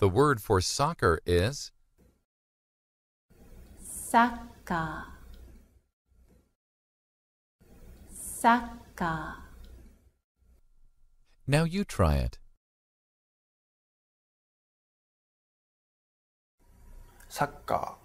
The word for soccer is Saka. Saka. Now you try it. Saka.